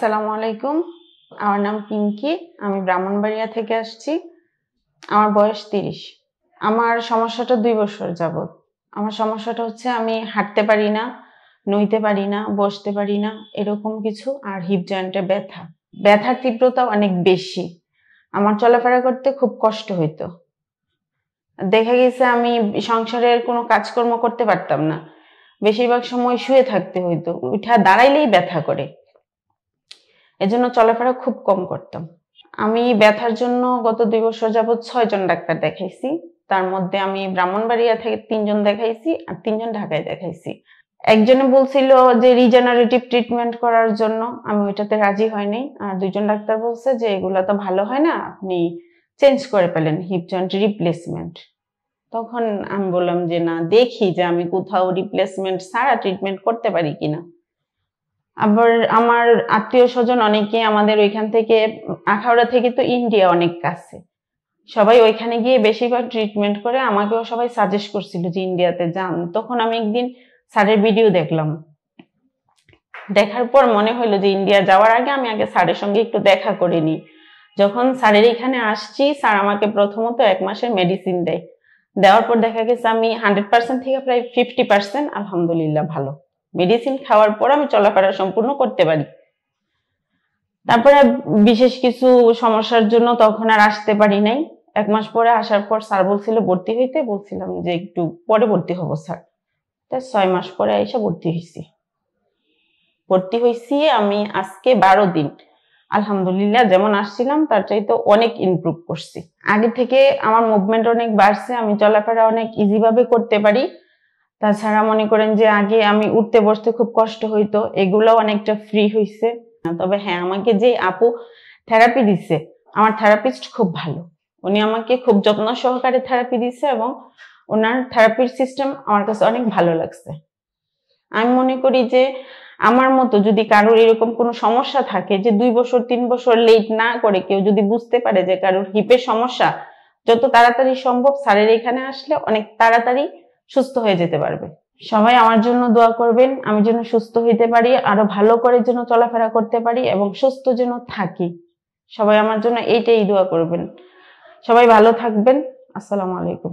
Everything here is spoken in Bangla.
আসসালামু আলাইকুম আমার নাম পিঙ্কি আমি ব্রাহ্মণবাড়িয়া থেকে আসছি আমার বয়স তিরিশ আমার সমস্যাটা দুই বছর যাবৎ আমার সমস্যাটা হচ্ছে আমি হাঁটতে পারি না নইতে পারি না বসতে পারি না এরকম কিছু আর হিপ জয়েন্টে ব্যথা ব্যথার তীব্রতা অনেক বেশি আমার চলাফেরা করতে খুব কষ্ট হইতো দেখা গেছে আমি সংসারের কোনো কাজকর্ম করতে পারতাম না বেশিরভাগ সময় শুয়ে থাকতে হইতো উঠা দাঁড়াইলেই ব্যথা করে এজন্য চলাফেরা খুব কম করতাম আমি ব্যথার জন্য গত দুই বছর যাবৎ ছয়জন ডাক্তার দেখাইছি তার মধ্যে আমি ব্রাহ্মণবাড়িয়া থেকে তিনজন দেখাইছি আর তিনজন ঢাকায় দেখাইছি একজনে বলছিল যে রিজেনারেটিভ ট্রিটমেন্ট করার জন্য আমি ওইটাতে রাজি হয়নি আর দুইজন ডাক্তার বলছে যে এগুলো তো ভালো হয় না আপনি চেঞ্জ করে পেলেন হিপ জয়েন্ট রিপ্লেসমেন্ট তখন আমি বললাম যে না দেখি যে আমি কোথাও রিপ্লেসমেন্ট ছাড়া ট্রিটমেন্ট করতে পারি কিনা আবার আমার আত্মীয় স্বজন অনেকে আমাদের ওইখান থেকে আখাউড়া থেকে তো ইন্ডিয়া অনেক কাছে সবাই ওইখানে গিয়ে বেশিরভাগ ট্রিটমেন্ট করে আমাকেও সবাই সাজেস্ট করছিল যে ইন্ডিয়াতে যান তখন আমি একদিন স্যারের ভিডিও দেখলাম দেখার পর মনে হইলো যে ইন্ডিয়া যাওয়ার আগে আমি আগে স্যারের সঙ্গে একটু দেখা করে নিই যখন স্যারের এখানে আসছি স্যার আমাকে প্রথমত এক মাসের মেডিসিন দেয় দেওয়ার পর দেখা গেছে আমি হান্ড্রেড পার্সেন্ট থেকে প্রায় ফিফটি পার্সেন্ট আলহামদুলিল্লাহ ভালো মেডিসিন খাওয়ার পর আমি চলাফেরা সম্পূর্ণ করতে পারি তারপরে বিশেষ কিছু সমস্যার জন্য তখন আর আসতে পারি নাই এক মাস পরে আসার পর স্যার বলছিল ভর্তি হইতে বলছিলাম যে একটু পরে ভর্তি হবো স্যার তা ছয় মাস পরে এসে ভর্তি হয়েছি ভর্তি হয়েছি আমি আজকে বারো দিন আলহামদুলিল্লাহ যেমন আসছিলাম তার চাইতে অনেক ইমপ্রুভ করছি আগে থেকে আমার মুভমেন্ট অনেক বাড়ছে আমি চলাফেরা অনেক ইজিভাবে করতে পারি তাছাড়া মনে করেন যে আগে আমি উঠতে বসতে খুব কষ্ট হইতো এগুলো অনেকটা ফ্রি হইছে তবে হ্যাঁ আমাকে যে আপু থেরাপি দিছে আমার থেরাপিস্ট খুব ভালো উনি আমাকে খুব যত্ন সহকারে থেরাপি দিছে এবং ওনার থেরাপির সিস্টেম আমার কাছে অনেক ভালো লাগছে আমি মনে করি যে আমার মতো যদি কারোর এরকম কোনো সমস্যা থাকে যে দুই বছর তিন বছর লেট না করে কেউ যদি বুঝতে পারে যে কারোর হিপের সমস্যা যত তাড়াতাড়ি সম্ভব স্যারের এখানে আসলে অনেক তাড়াতাড়ি সুস্থ হয়ে যেতে পারবে সবাই আমার জন্য দোয়া করবেন আমি যেন সুস্থ হইতে পারি আরো ভালো করে যেন চলাফেরা করতে পারি এবং সুস্থ যেন থাকি সবাই আমার জন্য এইটাই দোয়া করবেন সবাই ভালো থাকবেন আসসালামু আলাইকুম